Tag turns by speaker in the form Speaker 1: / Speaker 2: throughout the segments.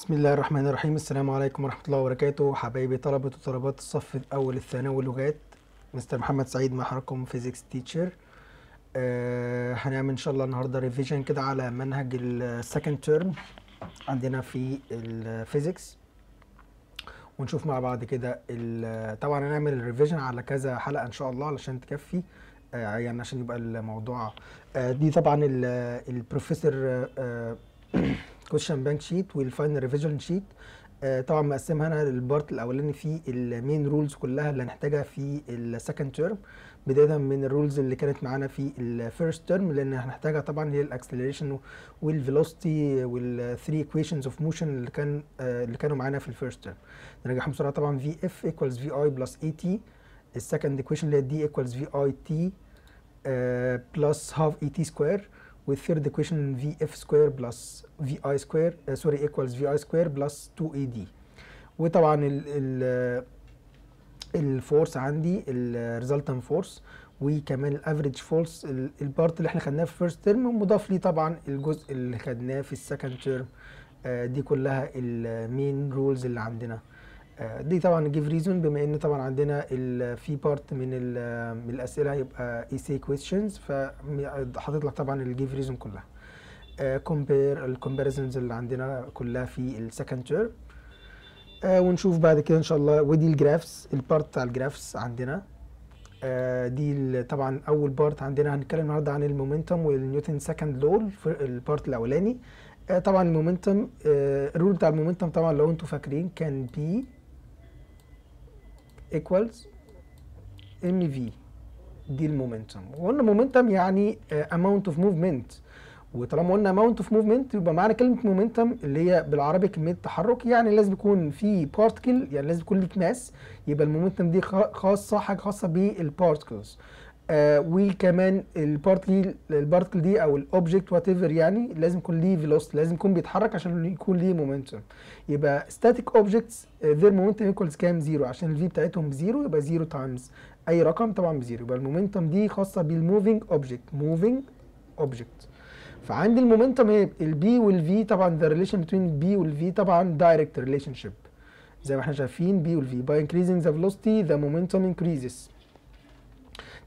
Speaker 1: بسم الله الرحمن الرحيم السلام عليكم ورحمة الله وبركاته حبايبي طلبة وطلبات الصف الأول الثانوي لغات مستر محمد سعيد مع حضراتكم فيزيكس تيتشر هنعمل إن شاء الله النهاردة ريفيجن كده على منهج السكند تيرم عندنا في الفيزيكس ونشوف مع بعض كده طبعا هنعمل ريفيجن على كذا حلقة إن شاء الله علشان تكفي أه يعني عشان يبقى الموضوع أه دي طبعا البروفيسور كوشن بانك شيت والفاينل ريفيجن شيت طبعا مقسمها انا للبارت الاولاني فيه المين رولز كلها اللي هنحتاجها في السكند تيرم بدايه من الرولز اللي كانت معانا في الفيرست تيرم لان هنحتاجها طبعا هي الاكسلريشن والفيلوسيتي والثري ايكويشنز اوف موشن اللي كان آه، اللي كانوا معانا في الفيرست تيرم نرجعهم بسرعه طبعا في اف ايكوالز في اي بلس اي تي السكند ايكويشن اللي هي دي ايكوالز في اي تي بلس هاف اي تي سكوير with third equation vf square plus vi square uh, sorry equals vi square plus 2ad وطبعا ال ال الفورس عندي الريزلتنت فورس وكمان الافريج فورس البارت اللي احنا خدناه في فيرست ترم مضاف ليه طبعا الجزء اللي خدناه في السكند آه، ترم دي كلها المين رولز اللي عندنا آه، دي طبعا جيف ريزون بما ان طبعا عندنا في بارت من, آه، من الاسئله يبقى اي سي كويشنز فحاطط لك طبعا الجيف ريزون كلها كومبير آه، الكومباريزنز اللي عندنا كلها في السكند تيرم ونشوف بعد كده ان شاء الله ودي الجرافس البارت بتاع الجرافس عندنا دي طبعا اول بارت عندنا هنتكلم النهارده عن المومنتوم والنيوتن سكند لول البارت الاولاني طبعا المومنتم الرول بتاع المومنتم طبعا لو انتم فاكرين كان بي ايكوالز ام في دي المومنتم وقلنا مومنتم يعني اماونت اوف موفمنت وطالما قلنا اماونت اوف موفمنت يبقى معنى كلمه مومنتم اللي هي بالعربي كميه تحرك يعني لازم يكون في بارتكل يعني لازم يكون ليك ماس يبقى المومنتم دي خاصه حاجه خاصه بالبارتكلز آه وكمان البارتكل البارتكل دي او الاوبجكت وات ايفر يعني لازم يكون ليه فيلوسيتي لازم يكون بيتحرك عشان يكون ليه مومنتوم يبقى ستاتيك اوبجكتس ذير مومنتوم ايكوالز كام زيرو عشان الفي بتاعتهم بزيرو يبقى زيرو تايمز اي رقم طبعا بزيرو يبقى المومنتوم دي خاصه بالموفينج اوبجكت موفينج اوبجكت فعندي المومنتوم هي إيه؟ البي والفي طبعا ذا ريليشن بين بي والفي طبعا دايركت ريليشن شيب زي ما احنا شايفين بي والفي باي انكريزنج ذا فيلوسيتي ذا مومنتوم انكريزز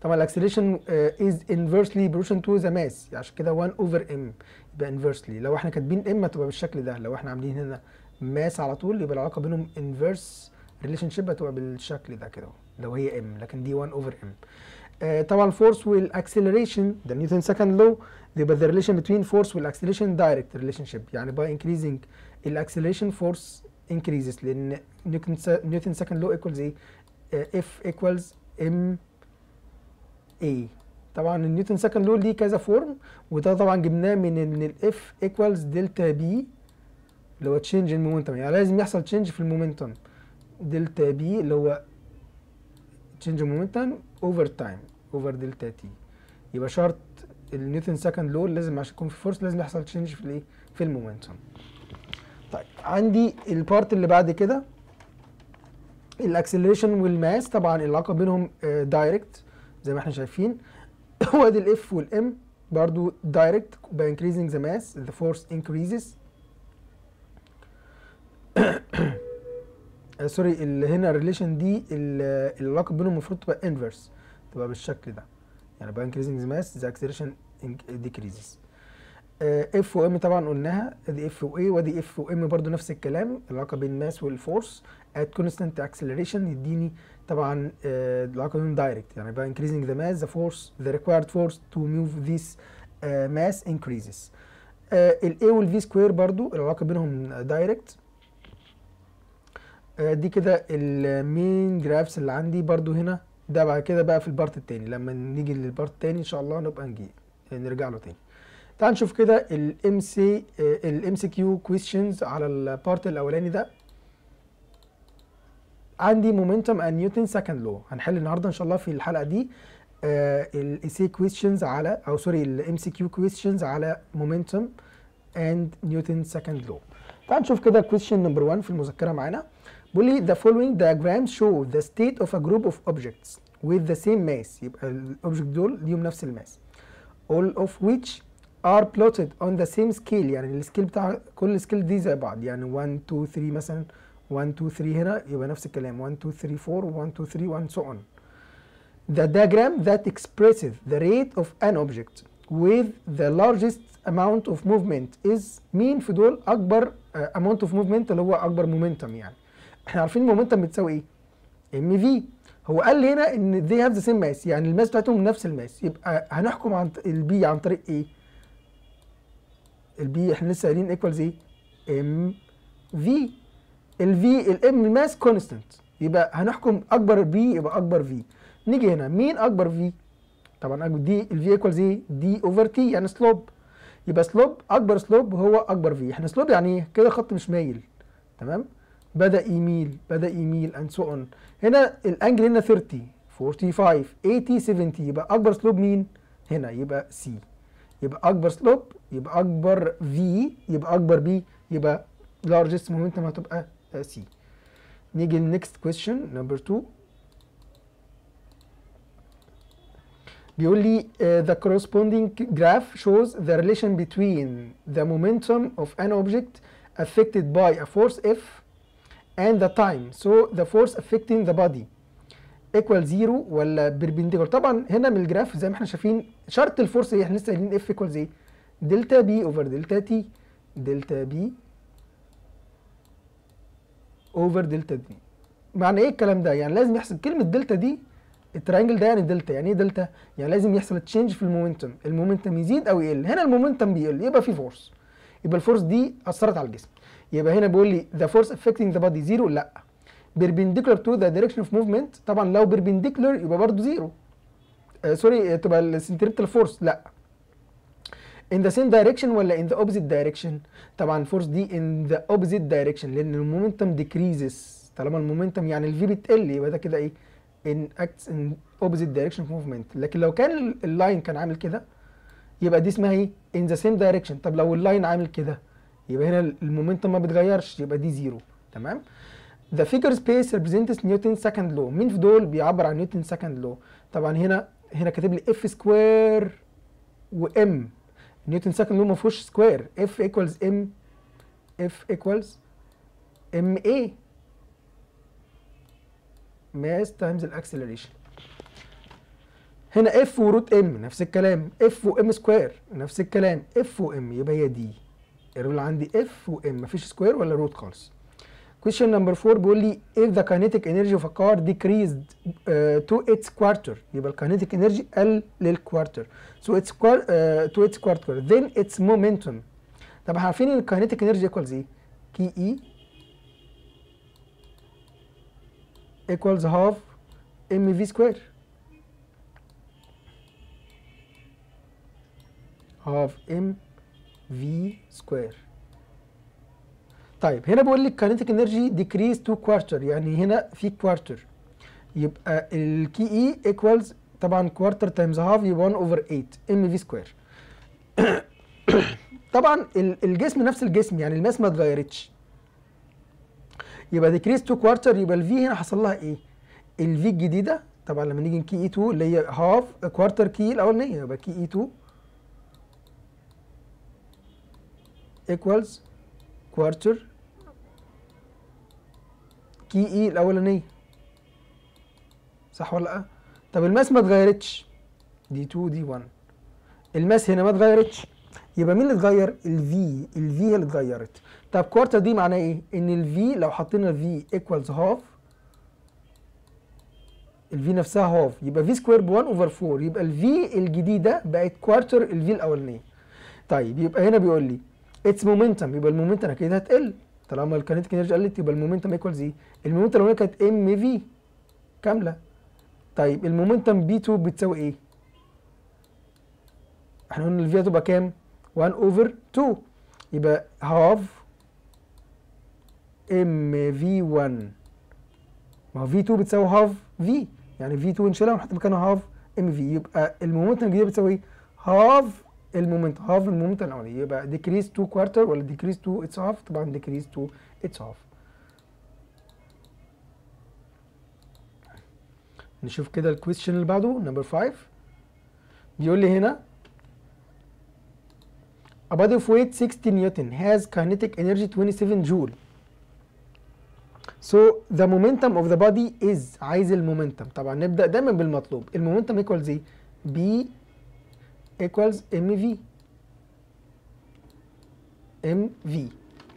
Speaker 1: طبعا الاكسلريشن از انفرسلي بروشن تو ذا ماس عشان كده 1 اوفر ام يبقى انفرسلي لو احنا كاتبين ام هتبقى بالشكل ده لو احنا عاملين هنا ماس على طول يبقى العلاقه بينهم انفرس ريليشن شيب هتبقى بالشكل ده كده لو هي ام لكن دي 1 اوفر ام طبعا الفورس والاكسلريشن ده نيوتن سكند لو يبقى ذا ريليشن between فورس والاكسلريشن ريليشن شيب يعني باي انكريزنج الاكسلريشن فورس increases لان نيوتن سكند لو ايكوالز ايه اف ايكوالز ام A طبعا النيوتن سكند لول ليه كذا فورم وده طبعا جبناه من ان الاف ايكوالز دلتا بي اللي هو تشينج ان مومنتم يعني لازم يحصل تشينج في المومنتم دلتا بي اللي هو تشينج مومنتم اوفر تايم اوفر دلتا تي يبقى شرط النيوتن سكند لول لازم عشان يكون في فورس لازم يحصل تشينج في الايه في المومنتم طيب عندي البارت اللي بعد كده الاكسلريشن والماس طبعا العلاقه بينهم دايركت آه، uh, زي ما احنا شايفين وادي الاف والام برضو دايركت by increasing the mass the force increases سوري آه، اللي هنا الريليشن دي العلاقه بينهم المفروض تبقى انفرس تبقى بالشكل ده يعني by increasing the mass the acceleration decreases اف آه، وام طبعا قلناها ادي اف واي وادي اف وام برضو نفس الكلام العلاقه بين ماس والفورس at constant acceleration يديني طبعا العقدون آه، دايركت يعني by increasing the mass the force the required force to move this uh, mass increases uh, ال A وال V square برضو العلاقة بينهم دايركت uh, دي كده المين جرافس اللي عندي برضو هنا ده بعد كده بقى في البارت التاني لما نيجي للبارت التاني ان شاء الله نبقى نجي نرجع له تاني تعال نشوف كده الام سي الام سي كيو كويستشنز على البارت الاولاني ده عندي مومنتوم اند نيوتن سكند لو هنحل النهارده ان شاء الله في الحلقه دي آه، الاي كويستشنز على او سوري الام سي كيو كويستشنز على مومنتوم اند نيوتن سكند لو تعال نشوف كده كويستشن نمبر 1 في المذكره معانا بيقول لي the following diagrams show the state of a group of objects with the same mass يبقى الاوبجكت دول ليهم نفس الماس all of which are plotted on the same scale يعني السكيل بتاع كل سكيل دي زي بعض يعني 1 2 3 مثلا 1 2 3 هنا يبقى نفس الكلام 1 2 3 4 1 2 3 1 so on the diagram that expresses the rate of an object with the largest amount of movement is mean في دول اكبر uh, amount of movement اللي هو اكبر momentum يعني احنا عارفين المومنتم بتساوي ايه ام في هو قال لي هنا ان they have the same mass يعني الماس بتاعتهم نفس الماس يبقى هنحكم عن البي عن طريق ايه البي احنا لسه قايلين ايكوالز ايه ام في الفي الام ماس كونستنت يبقى هنحكم اكبر بي يبقى اكبر في نيجي هنا مين اكبر في طبعا دي الفي ايكوالز ايه دي اوفر تي يعني سلوب يبقى سلوب اكبر سلوب هو اكبر في احنا سلوب يعني ايه كده خط مش مايل تمام بدا يميل بدا يميل اند سو اون هنا الانجل هنا 30 45 80 70 يبقى اكبر سلوب مين هنا يبقى سي يبقى اكبر سلوب يبقى اكبر في يبقى اكبر بي يبقى لارجست مومنتم هتبقى سي نيجي للنكست كويستشن نمبر 2 بيقول لي the corresponding graph shows the relation between the momentum of an object affected by a force F and the time so the force affecting the body equal zero ولا perpendicular طبعا هنا من الجراف زي ما احنا شايفين شرط الفورس ايه احنا لسه قايلين F equals ايه دلتا B over دلتا T دلتا B اوفر دلتا دي معنى ايه الكلام ده يعني لازم يحصل كلمه دلتا دي الترينجل ده يعني دلتا يعني ايه دلتا يعني لازم يحصل تشينج في المومنتم المومنتم يزيد او يقل هنا المومنتم بيقل يبقى في فورس يبقى الفورس دي اثرت على الجسم يبقى هنا بيقول لي ذا فورس افكتنج ذا بادي زيرو لا بيربنديكولار تو ذا دايركشن اوف موفمنت طبعا لو بيربنديكولار يبقى برضه زيرو سوري آه، تبقى السنتريبتال فورس لا in the same direction ولا in the opposite direction طبعا force دي in the opposite direction لان المومنتم decreases طالما المومنتم يعني الفي بتقل يبقى ده كده ايه in acts in opposite direction movement لكن لو كان اللاين كان عامل كده يبقى دي اسمها ايه in the same direction طب لو اللاين عامل كده يبقى هنا المومنتم ما بتغيرش يبقى دي زيرو تمام the figure space represents نيوتن second law مين في دول بيعبر عن نيوتن second law طبعا هنا هنا كاتب لي اف سكوير وام نيوتن سكند لو ما فيهوش سكوير اف ايكوالز ام اف ايكوالز ام اي ماس تايمز الاكسلريشن هنا اف وروت ام نفس الكلام اف وام سكوير نفس الكلام اف وام يبقى هي دي الرول عندي اف وام مفيش سكوير ولا روت خالص question number 4 بيقول if the kinetic energy of a car decreased uh, to its quarter يبقى الكينيتيك انرجي قل للكوارتر so its quar uh, to its quarter then its momentum طب احنا عارفين ان الكينيتيك انرجي ايكوالز ايه؟ كي equals half mv square half mv square طيب هنا بيقول لك كاينتيك انرجي ديكريز تو كوارتر يعني هنا في كوارتر يبقى الكي اي ايكوالز طبعا كوارتر تايمز هاف يبقى 1 اوفر 8 ام في سكوير طبعا الجسم نفس الجسم يعني الماس ما اتغيرتش يبقى ديكريز تو كوارتر يبقى الفي هنا حصل لها ايه الفي الجديده طبعا لما نيجي كي اي 2 اللي هي هاف كوارتر كي الاولانيه يبقى كي اي 2 ايكوالز كوارتر كي اي الاولانيه صح ولا لا طب الماس ما اتغيرتش دي 2 دي 1 الماس هنا ما اتغيرتش يبقى مين اللي اتغير الفي الفي هي اللي اتغيرت طب كوارتر دي معناه ايه ان الفي لو حطينا الفي ايكوالز هاف الفي نفسها هاف يبقى في سكوير ب 1 اوفر 4 يبقى الفي الجديده بقت كوارتر الفي الاولانيه طيب يبقى هنا بيقول لي اتس مومنتم يبقى المومنتم اكيد هتقل طالما الكاينتيك انرجي قلت يبقى المومنتم ايكوالز ايه المومنتم الاولانيه كانت إيه؟ ام في كامله طيب المومنتم بي 2 بتساوي ايه احنا قلنا الفي هتبقى كام 1 اوفر 2 يبقى هاف ام في 1 ما هو في 2 بتساوي هاف في يعني في 2 نشيلها ونحط مكانها هاف ام في يبقى المومنتم الجديده بتساوي ايه هاف المومنت هاف المومنت الاولاني يبقى ديكريز تو كوارتر ولا ديكريز تو اتس هاف طبعا ديكريز تو اتس هاف نشوف كده الكويستشن اللي بعده نمبر 5 بيقول لي هنا A body of weight 60 newton has kinetic energy 27 joule. So the momentum of the body is عايز المومنتم طبعا نبدأ دايما بالمطلوب المومنتم ايكوال ايه؟ بي equals mv e mv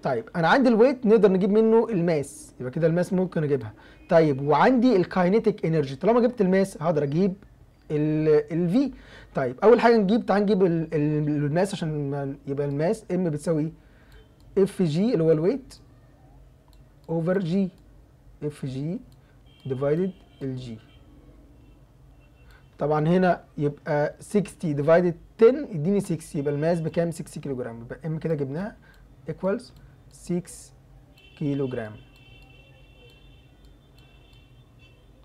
Speaker 1: طيب انا عندي الويت نقدر نجيب منه الماس يبقى كده الماس ممكن اجيبها طيب وعندي الكاينيتك انرجي طالما جبت الماس هقدر اجيب الفي طيب اول حاجه نجيب تعال نجيب الماس عشان يبقى الماس ام بتساوي اف جي اللي هو الويت اوفر جي اف جي ديفايدد الجي طبعا هنا يبقى 60 ديفايدد 10 يديني 6 يبقى الماس بكام 6 كيلو جرام يبقى ام كده جبناها ايكوالز 6 كيلو جرام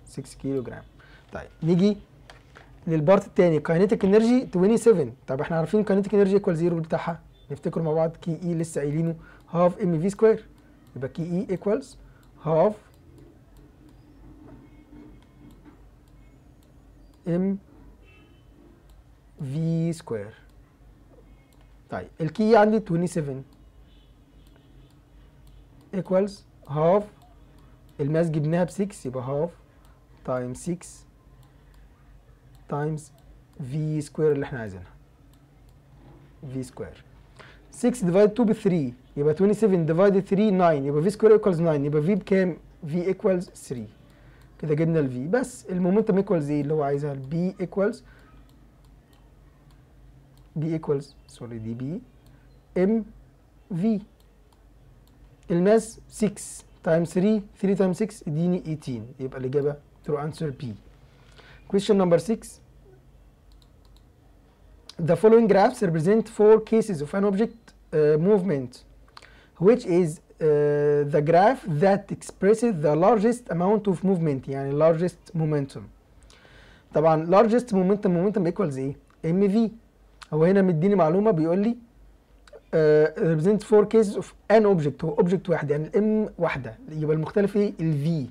Speaker 1: 6 كيلو جرام طيب نيجي للبارت الثاني كاينتيك انرجي 27 طب احنا عارفين كاينتيك انرجي ايكوال زيرو بتاعها نفتكر مع بعض كي اي e لسه قايلينه هاف ام في سكوير يبقى كي اي ايكوالز هاف ام في سكوير طيب الكي عندي 27 ايكوالز هاف الماس جبناها ب 6 يبقى هاف تايم 6 تايمز في سكوير اللي احنا عايزينها في سكوير 6 ديفايد 2 ب 3 يبقى 27 ديفايد 3 9 يبقى في سكوير ايكوالز 9 يبقى في بكام؟ في ايكوالز 3 كده جبنا الفي بس المومنتم ايكوالز ايه اللي هو عايزها البي ايكوالز بي ايكوالز سوري دي بي ام في الماس 6 تايم 3 3 تايم 6 اديني 18 يبقى الاجابه ترو انسر بي question number 6 the following graphs represent four cases of an object uh, movement which is Uh, the graph that expresses the largest amount of movement يعني largest momentum طبعا largest momentum momentum equals ايه mv هو هنا مديني معلومه بيقول لي uh, represent four cases of an object هو object واحد يعني الام واحده يبقى المختلف ايه ال v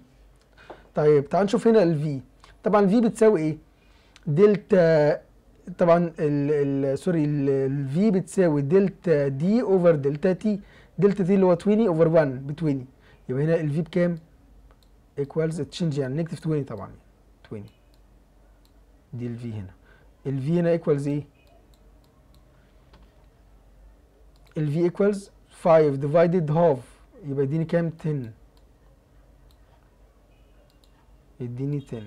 Speaker 1: طيب تعال نشوف هنا ال v طبعا ال v بتساوي ايه دلتا طبعا ال ال سوري v بتساوي دلتا دي اوفر دلتا تي دلتا دي اللي هو 20 اوفر 1 ب 20 يبقى هنا ال v بكام؟ ايكوالز تشينج يعني نيجاتيف 20 طبعا 20 دي ال v هنا ال v هنا ايكوالز ايه؟ ال v ايكوالز 5 ديفايدد هاف يبقى يديني كام؟ 10 يديني 10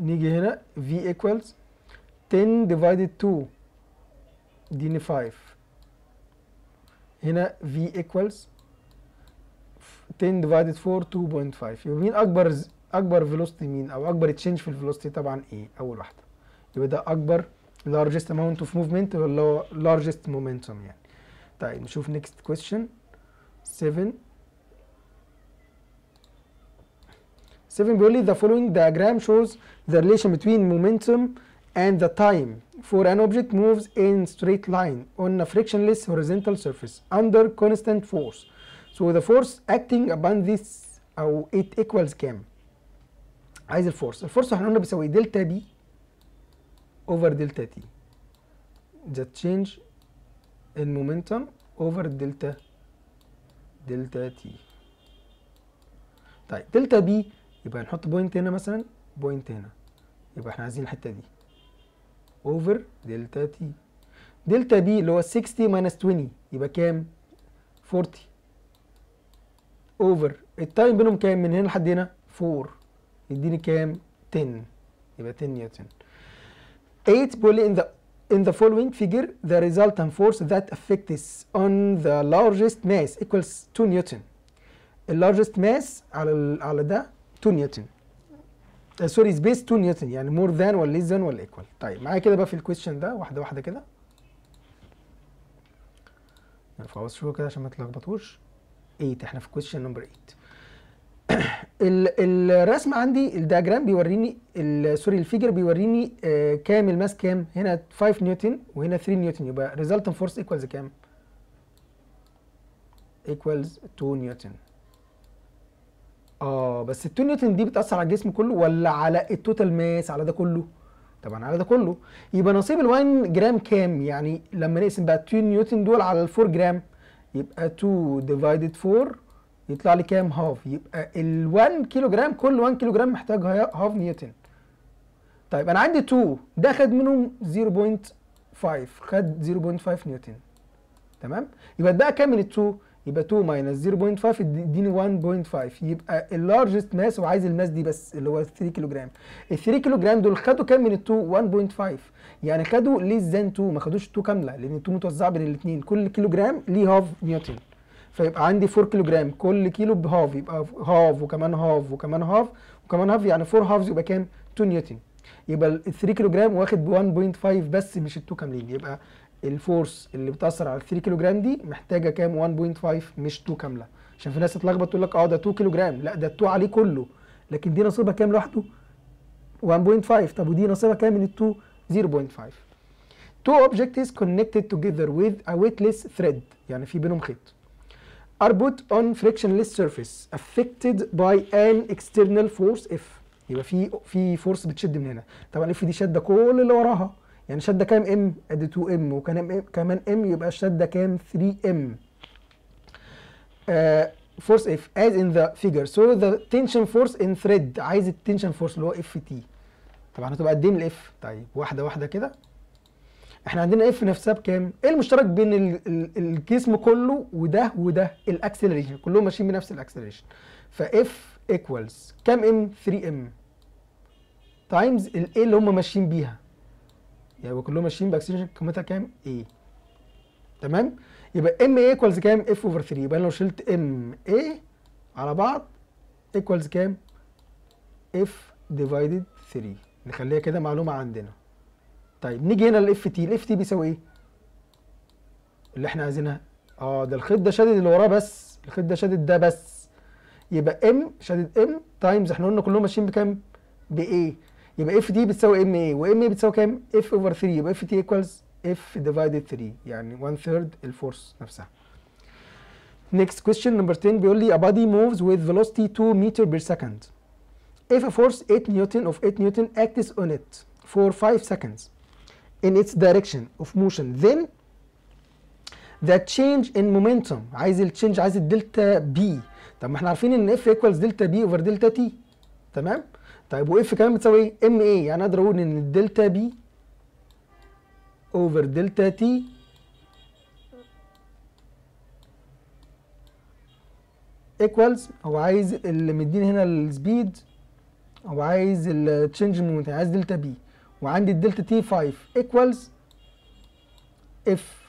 Speaker 1: نيجي هنا v equals 10 divided 2 يديني 5 هنا V equals 10 divided 4 2.5 يبقى مين اكبر اكبر velocity مين او اكبر change في ال velocity طبعا ايه اول واحده يبقى ده اكبر largest amount of movement ولا هو largest momentum يعني طيب نشوف next question 7 7 بيقول لي the following diagram shows the relation between momentum and the time for an object moves in straight line on a frictionless horizontal surface under constant force so the force acting upon this او it equals كام عايز الفورس الفورس احنا قلنا بيساوي دلتا بي over دلتا تي the change in momentum over دلتا دلتا تي طيب دلتا بي يبقى نحط بوينت هنا مثلا بوينت هنا يبقى احنا عايزين الحته دي اوفر دلتا تي دلتا b اللي هو 60 ماينس 20 يبقى كام 40 اوفر التايم بينهم كام من هنا لحد هنا 4 يديني كام 10 يبقى 10 نيوتن 8 بيقول ان in the in the following figure the resultant force that affects on the largest mass equals 2 نيوتن largest mass على على ده 2 نيوتن سوري سبيس تو نيوتن يعني مور ذان ولا ليس ذان ولا ايكوال طيب معايا كده بقى في الكويشن ده واحده واحده كده نرفع بس شويه كده عشان ما تلخبطوش 8 احنا في كويشن نمبر 8 الرسم عندي الدياجرام بيوريني سوري الفيجر بيوريني آه، كام الماس كام هنا 5 نيوتن وهنا 3 نيوتن يبقى ريزلتنت فورس ايكوالز كام؟ ايكوالز 2 نيوتن اه بس ال2 نيوتن دي بتاثر على الجسم كله ولا على التوتال ماس على ده كله طبعا على ده كله يبقى نصيب ال1 جرام كام يعني لما نقسم بقى 2 نيوتن دول على ال4 جرام يبقى 2 ديفايدد 4 يطلع لي كام هاف يبقى ال1 كيلو جرام كل 1 كيلو جرام محتاج هاف نيوتن طيب انا عندي 2 ده خد منهم 0.5 خد 0.5 نيوتن تمام يبقى اتبقى كام ال2 يبقى 2 ماينس 0.5 اديني 1.5 يبقى اللارجست ماس وعايز الماس دي بس اللي هو 3 كيلو جرام ال 3 كيلو جرام دول خدوا كام من ال 2 1.5 يعني خدوا ليس ذان 2 ما خدوش 2 كامله لان 2 متوزعه بين الاثنين كل كيلو جرام ليه هاف نيوتن فيبقى عندي 4 كيلو جرام كل كيلو بهاف يبقى هاف وكمان هاف وكمان هاف وكمان هاف يعني 4 هافز يبقى كام 2 نيوتن يبقى ال 3 كيلو جرام واخد ب 1.5 بس مش ال 2 كاملين يبقى الفورس اللي بتاثر على 3 كيلو جرام دي محتاجه كام 1.5 مش 2 كامله عشان في ناس تتلخبط تقول لك اه ده 2 كيلو جرام لا ده 2 عليه كله لكن دي نصيبها كام لوحده 1.5 طب ودي نصيبها كام من ال 2 0.5 two objects connected together with a weightless thread يعني في بينهم خيط are put on frictionless surface affected by an external force F يبقى في في فورس بتشد من هنا طبعا اف دي شاده كل اللي وراها يعني الشده كام ام ادي 2 ام وكمان ام يبقى الشده كام 3 ام فورس اف از ان ذا فيجر سو ذا تنشن فورس ان ثريد عايز التنشن فورس اللي هو اف تي طبعا هتبقى قد ايه الاف طيب واحده واحده كده احنا عندنا اف نفسها بكام ايه المشترك بين الجسم كله وده وده الاكسلريشن كلهم ماشيين بنفس الاكسلريشن فاف ايكوالز كام ام 3 ام تايمز الايه اللي هم ماشيين بيها يعني وكلهم ماشيين باكسلريشن قيمتها كام؟ اي تمام؟ يبقى ام اي ايكوالز كام؟ اف اوفر 3 يبقى انا لو شلت ام اي على بعض ايكوالز كام؟ اف ديفايدد 3 نخليها كده معلومه عندنا. طيب نيجي هنا للاف تي، الاف تي بيساوي ايه؟ اللي احنا عايزينها اه ده الخيط ده شادد اللي وراه بس، الخيط ده شادد ده بس. يبقى ام شادد ام تايمز احنا قلنا كلهم ماشيين بكام؟ بايه؟ يبقى اف دي بتساوي ام اي وام اي بتساوي كام اف اوفر 3 يبقى اف تي ايكوالز اف ديفايدد 3 يعني 1 ثيرد الفورس نفسها next question number 10 بيقول لي a body moves with velocity 2 meter per second if a force 8 newton of 8 newton acts on it for 5 seconds in its direction of motion then the change in momentum عايز التشينج عايز الدلتا بي طب ما احنا عارفين ان اف ايكوالز دلتا بي اوفر دلتا تي تمام طيب واف كمان بتساوي ايه؟ ام ايه يعني اقدر اقول ان الدلتا بي اوفر دلتا تي ايكوالز هو عايز اللي مديني هنا السبيد هو عايز التشنج مومنت عايز دلتا بي وعندي الدلتا تي 5 ايكوالز اف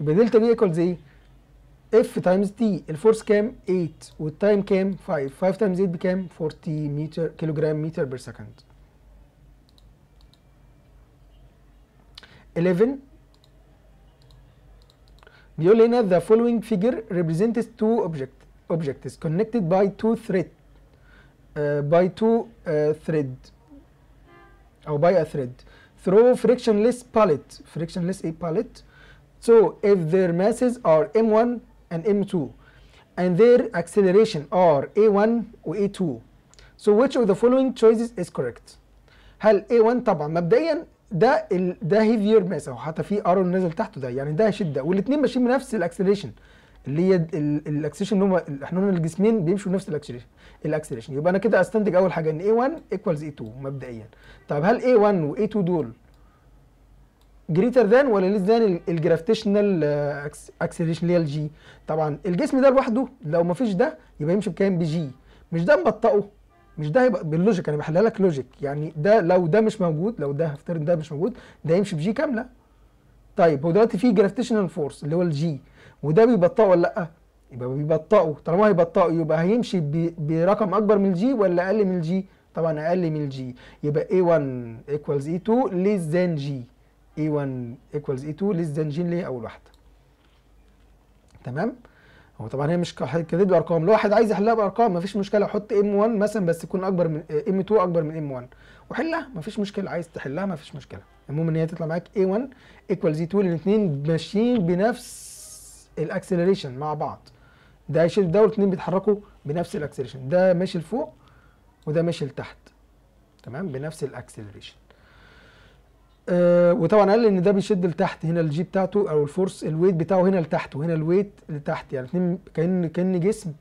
Speaker 1: يبقى دلتا بي ايكوالز ايه؟ اف تايمز تي الفورس كام 8 والتايم كام 5 5 تايمز 8 بكام 40 متر كيلوجرام متر بير سكند 11 بيقول لي هنا the following figure represents two object objects connected by two thread uh, by two uh, thread او by a thread through frictionless pallet frictionless a pallet so if their masses are m1 and M2 and their acceleration are A1 و A2 so which of the following choices is correct هل A1 طبعا مبدئيا ده ال ده هيفير ماس او حتى في ارون نازل تحته ده يعني ده شده والاثنين ماشيين بنفس الاكسلريشن اللي هي الاكسلريشن اللي هم احنا قلنا الجسمين بيمشوا بنفس الاكسلريشن الاكسلريشن يبقى انا كده استنتج اول حاجه ان A1 ايكوالز A2 مبدئيا طب هل A1 و A2 دول جريتر ذان ولا ليس ذان الجرافيتيشنال اكسلريشن اللي هي الجي طبعا الجسم ده لوحده لو ما فيش ده يبقى يمشي بكام بجي مش ده مبطئه مش ده هيبقى باللوجيك انا بحلها لك لوجيك يعني ده لو ده مش موجود لو ده هفترض ده مش موجود ده يمشي بجي كامله طيب هو دلوقتي في جرافيتيشنال فورس اللي هو الجي وده بيبطئه ولا لا يبقى بيبطئه طالما هيبطئه يبقى هيمشي برقم اكبر من الجي ولا اقل من الجي طبعا اقل من الجي يبقى A1 equals E2 less than G a e 1 equals a 2 جين ليه أول واحدة تمام هو طبعا هي مش كده بأرقام ارقام لو واحد عايز يحلها بارقام مفيش مشكله حط ام 1 مثلا بس تكون اكبر من ام إيه، 2 اكبر من ام 1 وحلها مفيش مشكله عايز تحلها مفيش مشكله المهم ان هي تطلع معاك a 1 equals a e 2 الاثنين ماشيين بنفس الاكسلريشن مع بعض ده يشيل ده والاثنين بيتحركوا بنفس الاكسلريشن ده ماشي لفوق وده ماشي لتحت تمام بنفس الاكسلريشن آه وطبعا قال ان ده بيشد لتحت هنا الجي بتاعته او الفورس الويت بتاعه هنا لتحت وهنا الويت لتحت يعني اتنين كان كان جسم